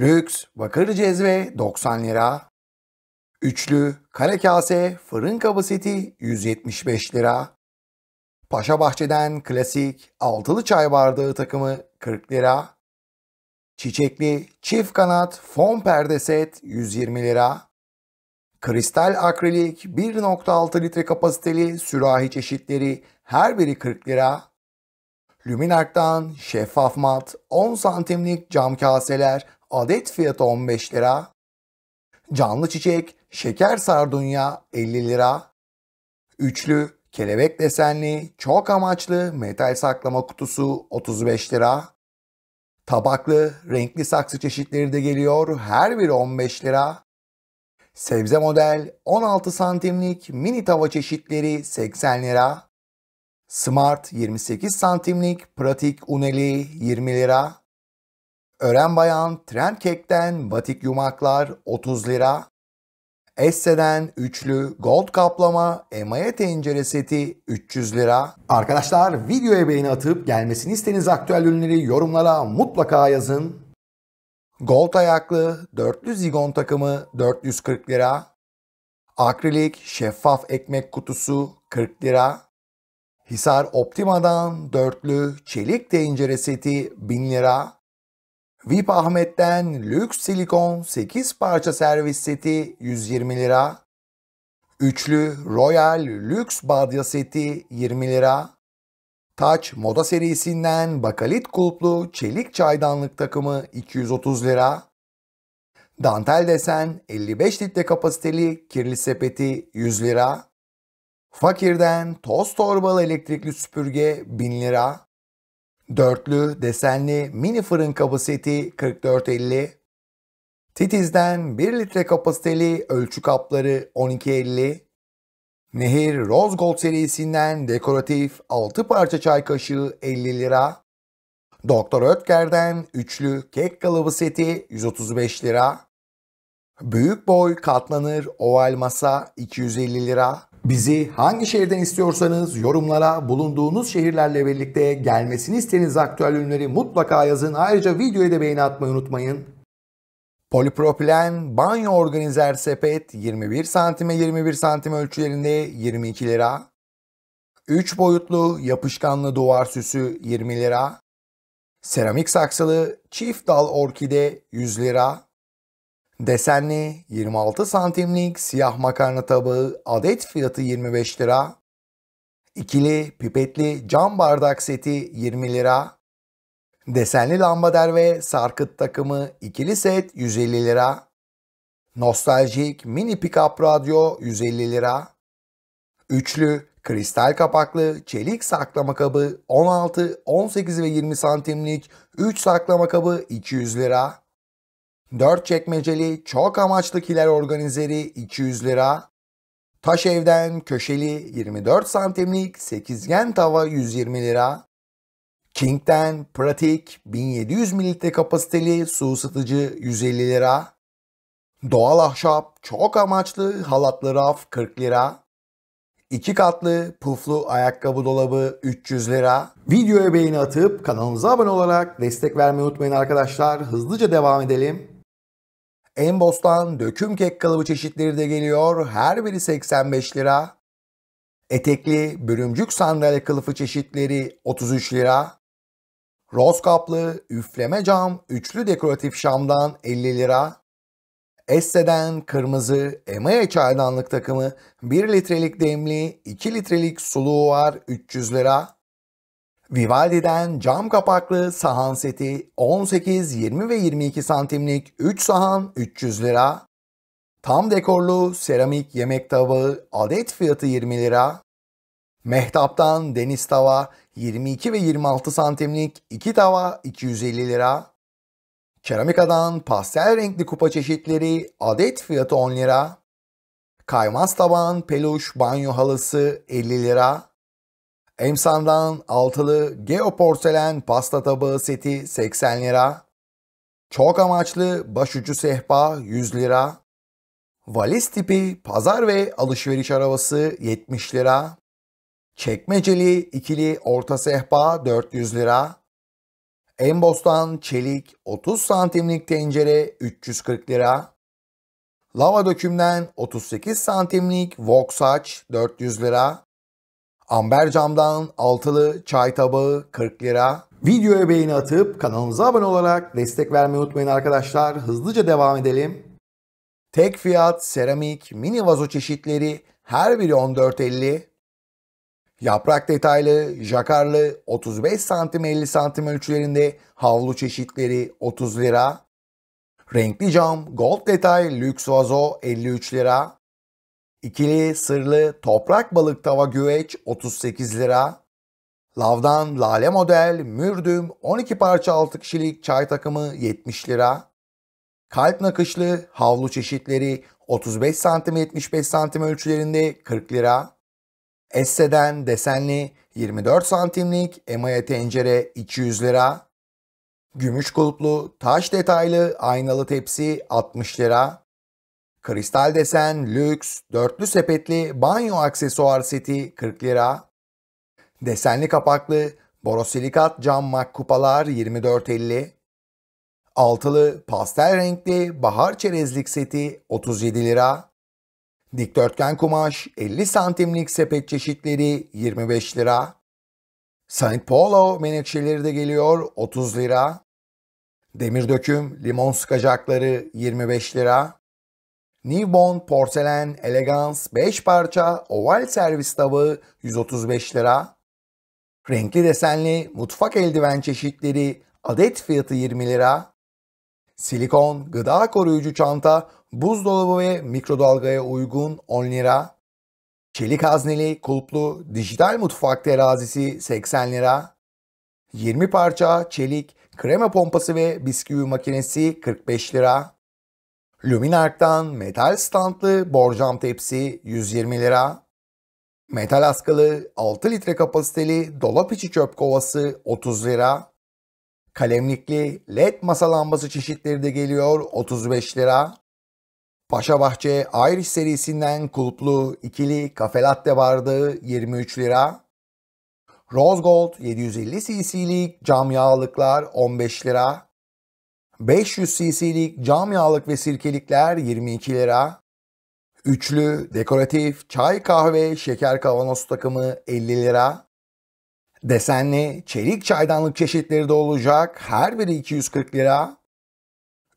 Lüks bakır cezve 90 lira. Üçlü kare kase fırın kabı seti 175 lira. Paşa Bahçe'den klasik altılı çay bardağı takımı 40 lira. Çiçekli çift kanat fon perde set 120 lira. Kristal akrilik 1.6 litre kapasiteli sürahi çeşitleri her biri 40 lira. Luminark'tan şeffaf mat 10 santimlik cam kaseler adet fiyatı 15 lira. Canlı çiçek şeker sardunya 50 lira. Üçlü kelebek desenli çok amaçlı metal saklama kutusu 35 lira. Tabaklı renkli saksı çeşitleri de geliyor her biri 15 lira. Sebze model 16 santimlik mini tava çeşitleri 80 lira. Smart 28 santimlik pratik uneli 20 lira. Ören Bayan Trend Kek'ten batik yumaklar 30 lira. Esse'den üçlü gold kaplama emaye tencere seti 300 lira. Arkadaşlar videoya beğeni atıp gelmesini istediğiniz aktüel ürünleri yorumlara mutlaka yazın. Gold ayaklı dörtlü zigon takımı 440 lira. Akrilik şeffaf ekmek kutusu 40 lira. Hisar Optima'dan dörtlü çelik tencere seti 1000 lira. VIP Ahmet'ten lüks silikon 8 parça servis seti 120 lira. Üçlü Royal lüks badya seti 20 lira. Taç moda serisinden bakalit kulplu çelik çaydanlık takımı 230 lira. Dantel desen 55 litre kapasiteli kirli sepeti 100 lira. Fakirden toz torbalı elektrikli süpürge 1000 lira. Dörtlü desenli mini fırın kabı seti 44.50. Titiz'den 1 litre kapasiteli ölçü kapları 12.50. Nehir Rose Gold serisinden dekoratif 6 parça çay kaşığı 50 lira. Doktor Ötker'den üçlü kek kalıbı seti 135 lira. Büyük boy katlanır oval masa 250 lira. Bizi hangi şehirden istiyorsanız yorumlara bulunduğunuz şehirlerle birlikte gelmesini istediğiniz aktüel ürünleri mutlaka yazın. Ayrıca videoya da beğeni atmayı unutmayın. Polipropilen banyo organizer sepet 21 santime 21 santim ölçülerinde 22 lira. 3 boyutlu yapışkanlı duvar süsü 20 lira. Seramik saksılı çift dal orkide 100 lira. Desenli 26 santimlik siyah makarna tabağı adet fiyatı 25 lira. İkili pipetli cam bardak seti 20 lira. Desenli lambader ve sarkıt takımı ikili set 150 lira. Nostaljik mini pickup radyo 150 lira. Üçlü kristal kapaklı çelik saklama kabı 16, 18 ve 20 santimlik 3 saklama kabı 200 lira. 4 çekmeceli çok amaçlı kiler organizeri 200 lira. Taş evden köşeli 24 santimlik sekizgen tava 120 lira. King'den pratik 1700 mililitre kapasiteli su ısıtıcı 150 lira. Doğal ahşap çok amaçlı halatlı raf 40 lira. 2 katlı puflu ayakkabı dolabı 300 lira. Videoya beğeni atıp kanalımıza abone olarak destek vermeyi unutmayın arkadaşlar. Hızlıca devam edelim. Embos'tan döküm kek kalıbı çeşitleri de geliyor. Her biri 85 lira. Etekli bürümcük sandalye kılıfı çeşitleri 33 lira. Roz kaplı üfleme cam üçlü dekoratif şamdan 50 lira. Esse'den kırmızı Emaya çaydanlık takımı 1 litrelik demli 2 litrelik suluğu var 300 lira. Vivaldi'den cam kapaklı sahan seti 18, 20 ve 22 santimlik 3 sahan 300 lira. Tam dekorlu seramik yemek tavağı adet fiyatı 20 lira. Mehtaptan deniz tava 22 ve 26 santimlik 2 tava 250 lira. Keramikadan pastel renkli kupa çeşitleri adet fiyatı 10 lira. Kaymaz taban peluş banyo halısı 50 lira. Emsan'dan altılı geoporselen pasta tabağı seti 80 lira. Çok amaçlı başucu sehpa 100 lira. Valiz tipi pazar ve alışveriş arabası 70 lira. Çekmeceli ikili orta sehpa 400 lira. Embostan çelik 30 santimlik tencere 340 lira. Lava dökümden 38 santimlik wok 400 lira amber camdan altılı çay tabağı 40 lira. Videoya beğeni atıp kanalımıza abone olarak destek vermeyi unutmayın arkadaşlar. Hızlıca devam edelim. Tek fiyat seramik mini vazo çeşitleri her biri 14.50. Yaprak detaylı, jakarlı 35 santim 50 santim ölçülerinde havlu çeşitleri 30 lira. Renkli cam, gold detay, lüks vazo 53 lira. İkili sırlı toprak balık tava güveç 38 lira. Lavdan lale model mürdüm 12 parça 6 kişilik çay takımı 70 lira. Kalp nakışlı havlu çeşitleri 35 santim 75 santim ölçülerinde 40 lira. Esse'den desenli 24 santimlik emaya tencere 200 lira. Gümüş kulplu taş detaylı aynalı tepsi 60 lira. Kristal desen, lüks, dörtlü sepetli banyo aksesuar seti 40 lira. Desenli kapaklı borosilikat cam mak kupalar 24.50. Altılı pastel renkli bahar çerezlik seti 37 lira. Dikdörtgen kumaş 50 santimlik sepet çeşitleri 25 lira. Saint Paulo menekşeleri de geliyor 30 lira. Demir döküm limon sıkacakları 25 lira. Newborn porselen Elegance 5 parça oval servis tavı 135 lira. Renkli desenli mutfak eldiven çeşitleri adet fiyatı 20 lira. Silikon gıda koruyucu çanta buzdolabı ve mikrodalgaya uygun 10 lira. Çelik hazneli kulplu dijital mutfak terazisi 80 lira. 20 parça çelik krema pompası ve bisküvi makinesi 45 lira. Luminark'tan metal standlı borcam tepsi 120 lira. Metal askılı 6 litre kapasiteli dolap içi çöp kovası 30 lira. Kalemlikli led masa lambası çeşitleri de geliyor 35 lira. Paşa Bahçe Irish serisinden kulplu ikili kafe latte bardağı 23 lira. Rose Gold 750 cc'lik cam yağlıklar 15 lira. 500 cc'lik cam yağlık ve sirkelikler 22 lira. Üçlü, dekoratif, çay, kahve, şeker kavanoz takımı 50 lira. Desenli, çelik çaydanlık çeşitleri de olacak. Her biri 240 lira.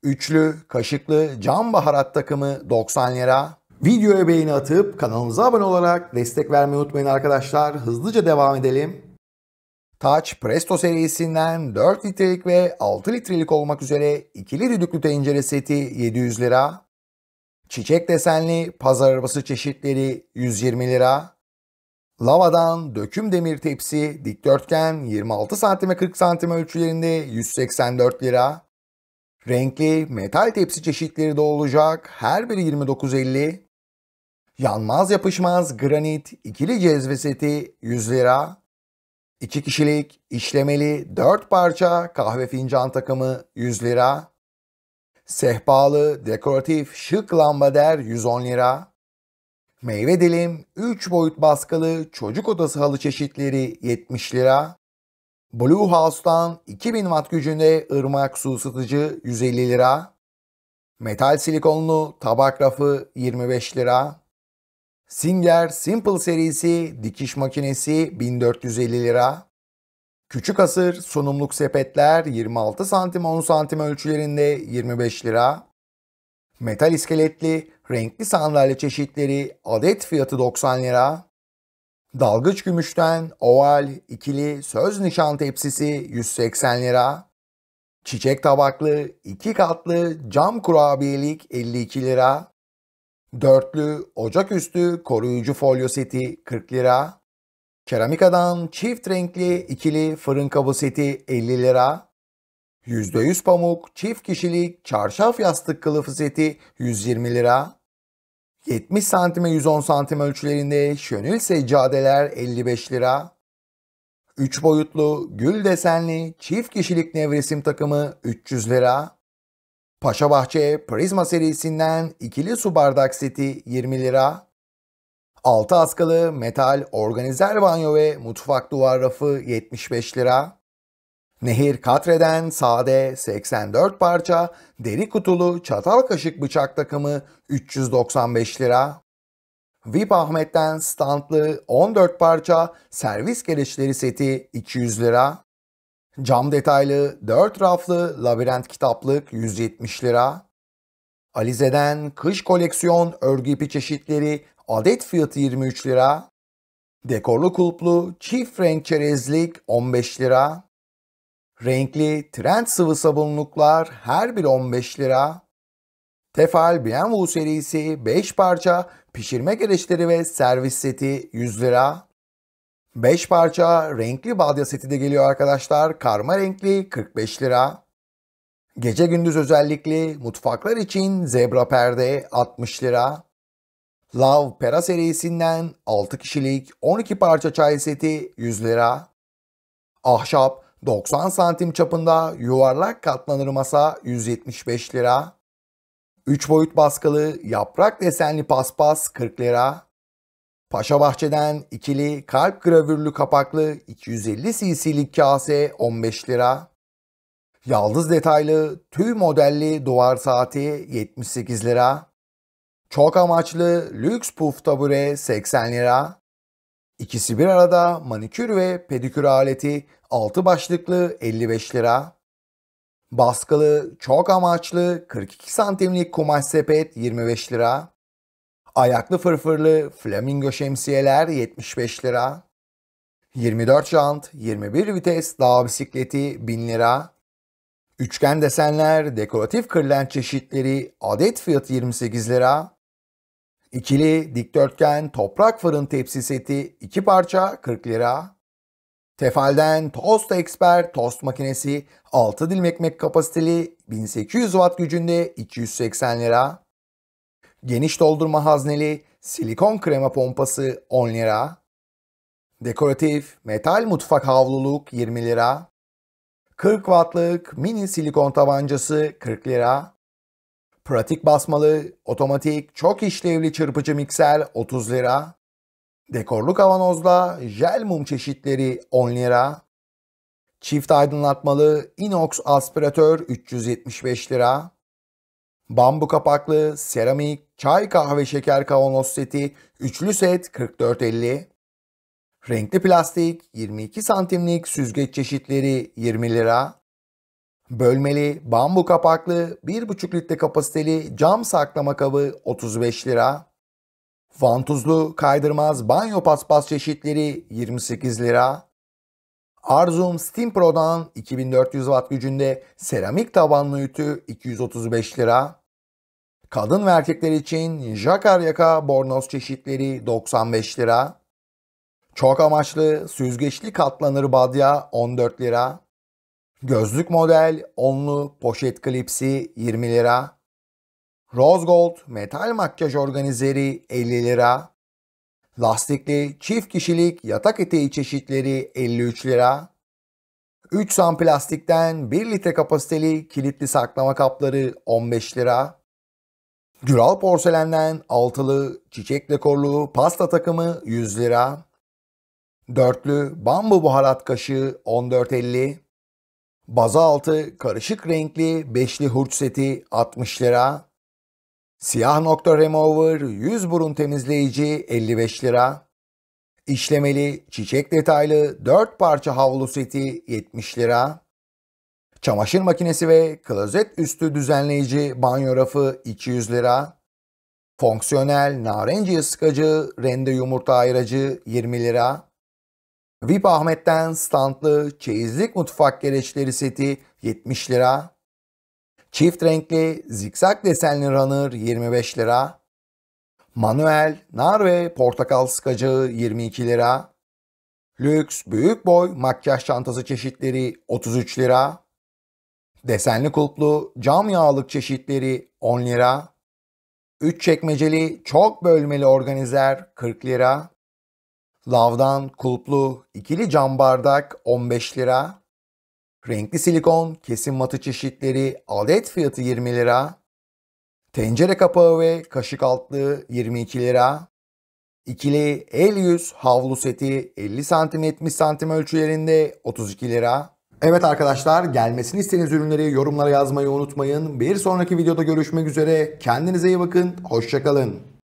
Üçlü, kaşıklı, cam baharat takımı 90 lira. Videoya beğeni atıp kanalımıza abone olarak destek vermeyi unutmayın arkadaşlar. Hızlıca devam edelim. Touch Presto serisinden 4 litrelik ve 6 litrelik olmak üzere ikili düdüklü tencere seti 700 lira. Çiçek desenli pazar arabası çeşitleri 120 lira. Lavadan döküm demir tepsi dikdörtgen 26 cm 40 cm ölçülerinde 184 lira. Renkli metal tepsi çeşitleri de olacak. Her biri 29.50. Yanmaz yapışmaz granit ikili cezve seti 100 lira. 2 kişilik, işlemeli, 4 parça kahve fincan takımı 100 lira. Sehpalı, dekoratif, şık lambader 110 lira. Meyve dilim, 3 boyut baskılı çocuk odası halı çeşitleri 70 lira. Blue House'tan 2000 watt gücünde ırmak su ısıtıcı 150 lira. Metal silikonlu tabak rafı 25 lira. Singer Simple serisi dikiş makinesi 1450 lira. Küçük asır sunumluk sepetler 26 santim 10 santim ölçülerinde 25 lira. Metal iskeletli renkli sandalye çeşitleri adet fiyatı 90 lira. Dalgıç gümüşten oval ikili söz nişan tepsisi 180 lira. Çiçek tabaklı iki katlı cam kurabiyelik 52 lira. Dörtlü Ocaküstü koruyucu folyo seti 40 lira. Keramikadan çift renkli ikili fırın kabı seti 50 lira. %100 pamuk çift kişilik çarşaf yastık kılıfı seti 120 lira. 70 santime 110 santim ölçülerinde şönül seccadeler 55 lira. 3 boyutlu gül desenli çift kişilik nevresim takımı 300 lira. Paşa Bahçe Prizma serisinden ikili su bardak seti 20 lira. 6 askılı metal organizer banyo ve mutfak duvar rafı 75 lira. Nehir Katre'den sade 84 parça deri kutulu çatal kaşık bıçak takımı 395 lira. VIP Ahmet'ten standlı 14 parça servis gereçleri seti 200 lira. Cam detaylı 4 raflı labirent kitaplık 170 lira. Alize'den kış koleksiyon örgü ipi çeşitleri adet fiyatı 23 lira. Dekorlu kulplu çift renk çerezlik 15 lira. Renkli trend sıvı sabunluklar her biri 15 lira. Tefal BMW serisi 5 parça pişirme gereçleri ve servis seti 100 lira. 5 parça renkli balya seti de geliyor arkadaşlar. Karma renkli 45 lira. Gece gündüz özellikli mutfaklar için zebra perde 60 lira. Love Pera serisinden 6 kişilik 12 parça çay seti 100 lira. Ahşap 90 santim çapında yuvarlak katlanır masa 175 lira. 3 boyut baskılı yaprak desenli paspas 40 lira. Paşa Bahçe'den ikili kalp gravürlü kapaklı 250 cc'lik kase 15 lira. Yaldız detaylı tüy modelli duvar saati 78 lira. Çok amaçlı lüks puf tabure 80 lira. İkisi bir arada manikür ve pedikür aleti 6 başlıklı 55 lira. Baskılı çok amaçlı 42 santimlik kumaş sepet 25 lira. Ayaklı fırfırlı flamingo şemsiyeler 75 lira. 24 jant, 21 vites dağ bisikleti 1000 lira. Üçgen desenler, dekoratif kırlent çeşitleri adet fiyatı 28 lira. İkili dikdörtgen toprak fırın tepsi seti 2 parça 40 lira. Tefal'den Toast Expert tost makinesi 6 dilim ekmek kapasiteli 1800 watt gücünde 280 lira geniş doldurma hazneli silikon krema pompası 10 lira, dekoratif metal mutfak havluluk 20 lira, 40 wattlık mini silikon tabancası 40 lira, pratik basmalı, otomatik, çok işlevli çırpıcı mikser 30 lira, dekorlu kavanozla jel mum çeşitleri 10 lira, çift aydınlatmalı inox aspiratör 375 lira, Bambu kapaklı, seramik, çay kahve şeker kavanoz seti, üçlü set 44.50. Renkli plastik 22 santimlik süzgeç çeşitleri 20 lira. Bölmeli, bambu kapaklı, 1,5 litre kapasiteli cam saklama kabı 35 lira. Vantuzlu, kaydırmaz banyo paspas çeşitleri 28 lira. Arzum Steam Pro'dan 2400 watt gücünde seramik tabanlı ütü 235 lira. Kadın ve erkekler için jakar yaka bornoz çeşitleri 95 lira. Çok amaçlı süzgeçli katlanır badya 14 lira. Gözlük model onlu poşet klipsi 20 lira. Rose Gold metal makyaj organizeri 50 lira. Lastikli çift kişilik yatak eteği çeşitleri 53 lira. 3 sam plastikten 1 litre kapasiteli kilitli saklama kapları 15 lira. Güral porselenden altılı çiçek dekorlu pasta takımı 100 lira. Dörtlü bambu buharat kaşığı 14.50. Baza altı karışık renkli beşli hurç seti 60 lira. Siyah nokta remover, yüz burun temizleyici 55 lira. İşlemeli, çiçek detaylı 4 parça havlu seti 70 lira. Çamaşır makinesi ve klozet üstü düzenleyici banyo rafı 200 lira. Fonksiyonel narenciye sıkacı rende yumurta ayıracı 20 lira. VIP Ahmet'ten standlı çeyizlik mutfak gereçleri seti 70 lira. Çift renkli zikzak desenli runner 25 lira. Manuel, nar ve portakal sıkacı 22 lira. Lüks büyük boy makyaj çantası çeşitleri 33 lira. Desenli kulplu cam yağlık çeşitleri 10 lira. 3 çekmeceli çok bölmeli organizer 40 lira. Lavdan kulplu ikili cam bardak 15 lira. Renkli silikon, kesim matı çeşitleri, adet fiyatı 20 lira. Tencere kapağı ve kaşık altlığı 22 lira. İkili el yüz havlu seti 50 santim 70 santim ölçülerinde 32 lira. Evet arkadaşlar gelmesini istediğiniz ürünleri yorumlara yazmayı unutmayın. Bir sonraki videoda görüşmek üzere. Kendinize iyi bakın. Hoşçakalın.